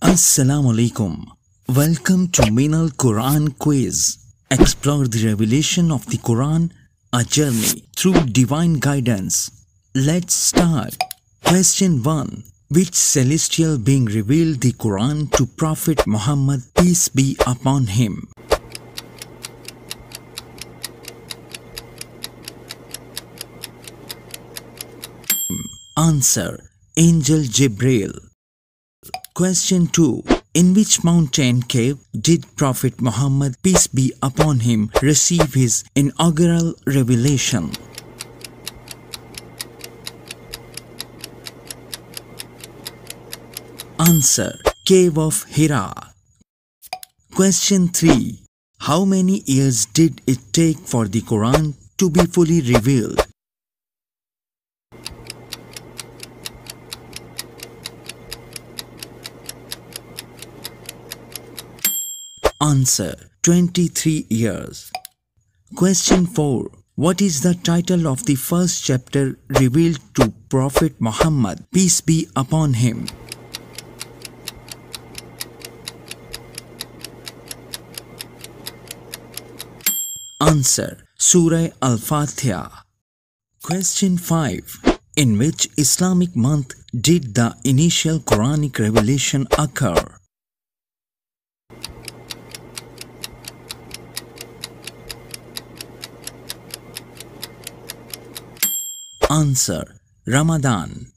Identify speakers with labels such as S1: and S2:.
S1: Assalamu alaikum. Welcome to Minal Quran Quiz. Explore the revelation of the Quran, a journey through divine guidance. Let's start. Question 1. Which celestial being revealed the Quran to Prophet Muhammad peace be upon him? Answer Angel Jibreel Question 2. In which mountain cave did Prophet Muhammad, peace be upon him, receive his inaugural revelation? Answer Cave of Hira. Question 3. How many years did it take for the Quran to be fully revealed? Answer 23 years. Question 4. What is the title of the first chapter revealed to Prophet Muhammad, peace be upon him? Answer Surah Al Fatiha. Question 5. In which Islamic month did the initial Quranic revelation occur? Answer Ramadan